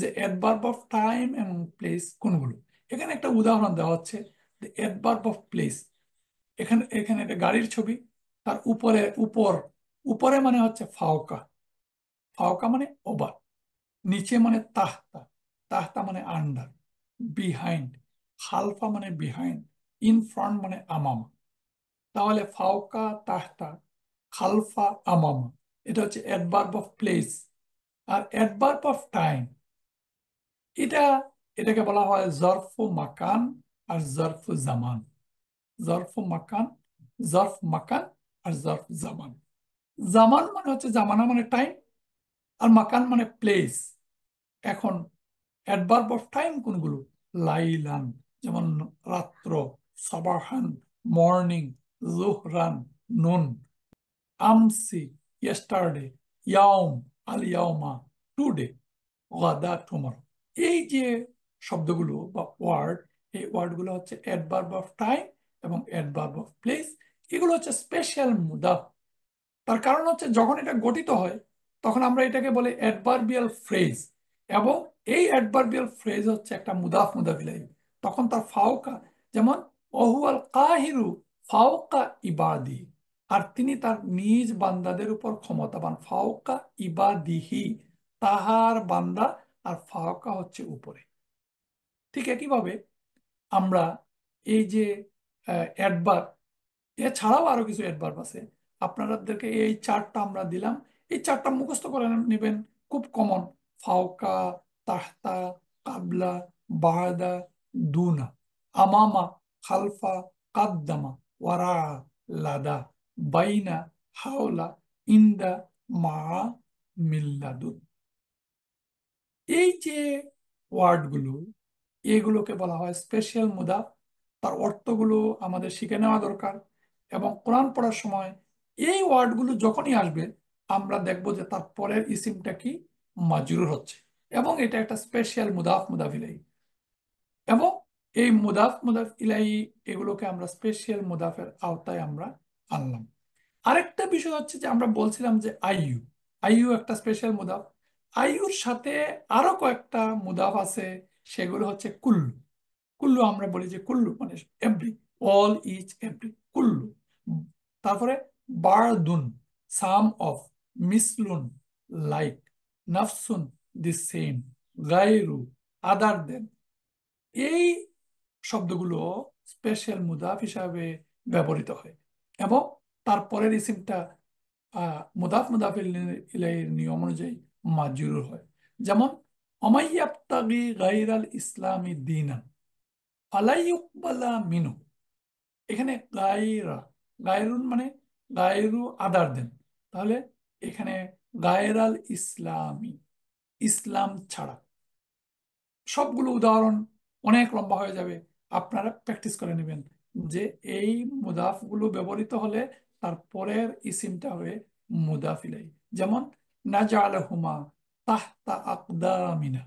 যে অ্যাডভার্ব অফ টাইম এবং প্লেস কোনগুলো এখানে একটা উদাহরণ দেওয়া হচ্ছে দ্য অ্যাডভার্ব অফ প্লেস এখানে এখানে একটা গাড়ির ছবি তার উপরে উপর উপরে মানে হচ্ছে ফাওকা ফাওকা মানে ওবার নিচে মানে তাহতা তাহতা মানে আন্ডার বিহাইন্ড হালফা মানে বিহাইন্ড ইন ফ্রন্ট মানে আমামা তাহলে ফাওকা তাহতা খালফা আমামা এটা হচ্ছে অ্যাডভার্ব অফ প্লেস আর অ্যাডভার্ব অফ টাইম এটা এটাকে বলা হয় জরফু মাকান আর জরফু জামান জরফ মাকান জরফ মাকান আর জরফ জামান জামান মানে হচ্ছে জামানা মানে টাইম আর মাকান মানে প্লেস এখন অ্যাডভার্ব অফ টাইম কোনগুলো লাইলান যেমন রাত্র সবাহান মর্নিং জোহরান নুন আমসি ইয়েস্টারডে ইয়াউম আলিয়াউমা টুডে ওয়াদা টুমার এই যে শব্দগুলো বা ওয়ার্ড এই ওয়ার্ডগুলো হচ্ছে অ্যাডভার্ব অফ টাইম এবং অ্যাডভার্ব অফ প্লেস এগুলো হচ্ছে স্পেশাল মুদাফ তার কারণ হচ্ছে যখন এটা গঠিত হয় তখন আমরা এটাকে বলি অ্যাডভার্বিয়াল ফ্রেজ এবং এই অ্যাডভার্বিয়াল ফ্রেজ হচ্ছে একটা মুদাফ মুদাফিলাই তখন তার ফাওকা যেমন অহুয়াল কাহিরু ফাওকা ইবাদি আর তিনি তার নিজ বান্দাদের উপর ক্ষমতাবান ফাওকা ইবাদিহি তাহার বান্দা আর ফাওকা হচ্ছে উপরে ঠিক একইভাবে আমরা এই যে অ্যাডবার এছাড়াও আরও কিছু অ্যাডভার্ব আছে আপনারাদেরকে এই চারটা আমরা দিলাম এই চারটা মুখস্থ করে নেবেন খুব কমন ফাউকা তাহতা কাবলা বাহাদা দুনা আমামা খালফা কাদ্দামা ওয়ারা লাদা বাইনা হাওলা ইন্দা মা মিল্লাদুন এই যে ওয়ার্ডগুলো এগুলোকে বলা হয় স্পেশাল মুদাফ তার অর্থগুলো আমাদের শিখে নেওয়া দরকার এবং কোরআন পড়ার সময় এই ওয়ার্ডগুলো যখনই আসবে আমরা দেখব যে তার পরের ইসিমটা কি মাজুর হচ্ছে এবং এটা একটা স্পেশাল মুদাফ মুদাফ ইলাই এবং এই মুদাফ মুদাফ ইলাই এগুলোকে আমরা স্পেশাল মুদাফের আওতায় আমরা আনলাম আরেকটা বিষয় হচ্ছে যে আমরা বলছিলাম যে আইউ আইউ একটা স্পেশাল মুদাফ আইউর সাথে আরো কয়েকটা মুদাফ আছে সেগুলো হচ্ছে কুল্লু কুল্লু আমরা বলি যে কুল্লু মানে এভরি অল ইজ এভরি কুল্লু তারপরে বারদুন সাম অফ মিসলুন লাইক নাফসুন দি সেম গাইরু আদার দেন এই শব্দগুলো স্পেশাল মুদাফ হিসাবে ব্যবহৃত হয় এবং তারপরের ইসিমটা মুদাফ মুদাফ ইলাইয়ের নিয়ম অনুযায়ী মাজুর হয় যেমন অমাইয়াপ্তাগি গাইরাল ইসলামী দিনান ফালাইকবালা মিনু এখানে গায়রা গায়রুন মানে গায়েরু আদার দেন তাহলে এখানে গায়রাল ইসলামী ইসলাম ছাড়া সবগুলো উদাহরণ অনেক লম্বা হয়ে যাবে আপনারা প্র্যাকটিস করে নেবেন যে এই মুদাফগুলো ব্যবহৃত হলে তার পরের ইসিমটা হয়ে মুদাফিলাই যেমন নাজা আলহুমা তাহতা আকদামিনা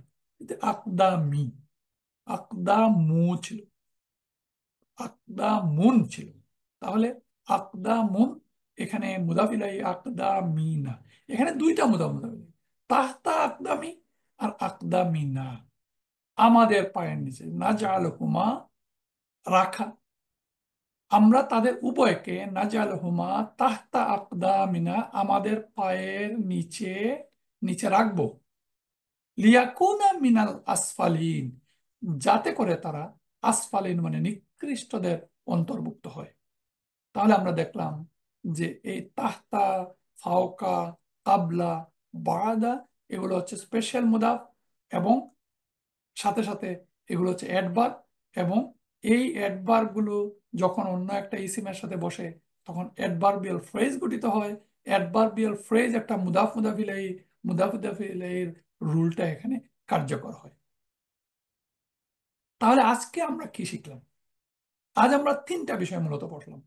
আকদামি আকদামু ছিল আকদামুন ছিল তাহলে আকদামুন এখানে মুদাফিলাই আকদামিনা এখানে দুইটা মুদা মুদাফিলাই তাহতা আকদামি আর আকদামিনা আমাদের পায়ের নিচে না জালহুমা রাখা আমরা তাদের উভয়কে নাজাল হুমা তাহতা আকদামিনা আমাদের পায়ের নিচে নিচে রাখবো লিয়াকুনা মিনাল আসফালিন যাতে করে তারা আসফালিন মানে নিকৃষ্টদের অন্তর্ভুক্ত হয় তাহলে আমরা দেখলাম যে এই তাহতা ফাওকা কাবলা বারাদা এগুলো হচ্ছে স্পেশাল মুদাফ এবং সাথে সাথে এগুলো হচ্ছে অ্যাডবার এবং এই অ্যাডবারগুলো যখন অন্য একটা ইসিমের সাথে বসে তখন অ্যাডবারবিয়াল ফ্রেজ গঠিত হয় অ্যাডবারবিয়াল ফ্রেজ একটা মুদাফ মুদাফিলাই মুদাফ মুদাফিলাইয়ের রুলটা এখানে কার্যকর হয় তাহলে আজকে আমরা কি শিখলাম আজ আমরা তিনটা বিষয় মূলত পড়লাম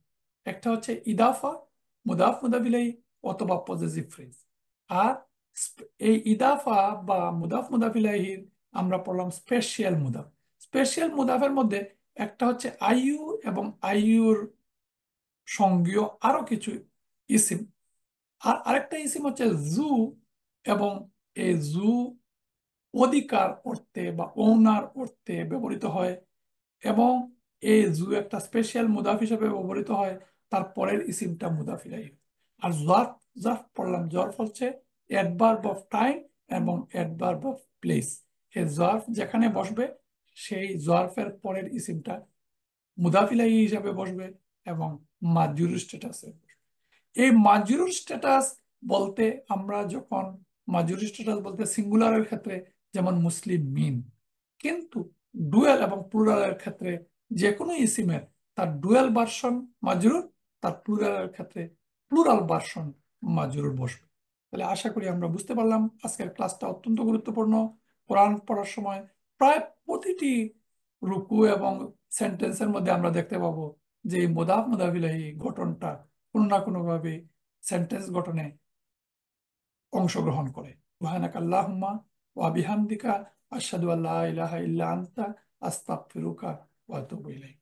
একটা হচ্ছে ইদাফা মুদাফ মুদাবিলাই অথবা পজিটিভ ফ্রেজ আর এই ইদাফা বা মুদাফ মুদাফিলাহির আমরা পড়লাম স্পেশিয়াল মুদাফ স্পেশিয়াল মুদাফের মধ্যে একটা হচ্ছে আইউ এবং আইউর সঙ্গীয় আরো কিছু ইসিম আর আরেকটা ইসিম হচ্ছে জু এবং এই জু অধিকার অর্থে বা ওনার অর্থে ব্যবহৃত হয় এবং এ জু একটা স্পেশাল মুদাফ হিসেবে ব্যবহৃত হয় তার পরের ইসিমটা মুদাফিলাই আর জাফ জাফ পড়লাম জর্ফ হচ্ছে অ্যাডভার্ব অফ টাইম এবং অ্যাডভার্ব অফ প্লেস এই জার্ফ যেখানে বসবে সেই জার্ফের পরের ইসিমটা মুদাফিলাই হিসাবে বসবে এবং মাজুর স্ট্যাটাসে এই মাজুর স্ট্যাটাস বলতে আমরা যখন মাজুর স্ট্যাটাস বলতে সিঙ্গুলারের ক্ষেত্রে যেমন মুসলিম মিন কিন্তু ডুয়েল এবং প্লুরালের ক্ষেত্রে যে কোনো ইসিমের তার ডুয়েল বার্সন মাজরুর তার প্লুরালের ক্ষেত্রে প্লুরাল বার্সন মাজরুর বসবে তাহলে আশা করি আমরা বুঝতে পারলাম আজকের ক্লাসটা অত্যন্ত গুরুত্বপূর্ণ কোরআন পড়ার সময় প্রায় প্রতিটি রুকু এবং সেন্টেন্সের মধ্যে আমরা দেখতে পাবো যে মোদাফ মোদাবিলাহী গঠনটা কোনো না কোনোভাবে সেন্টেন্স গঠনে অংশগ্রহণ করে ওহানাক আল্লাহম্মা وبحمدك أشهد أن لا إله إلا أنت أستغفرك وأتوب إليك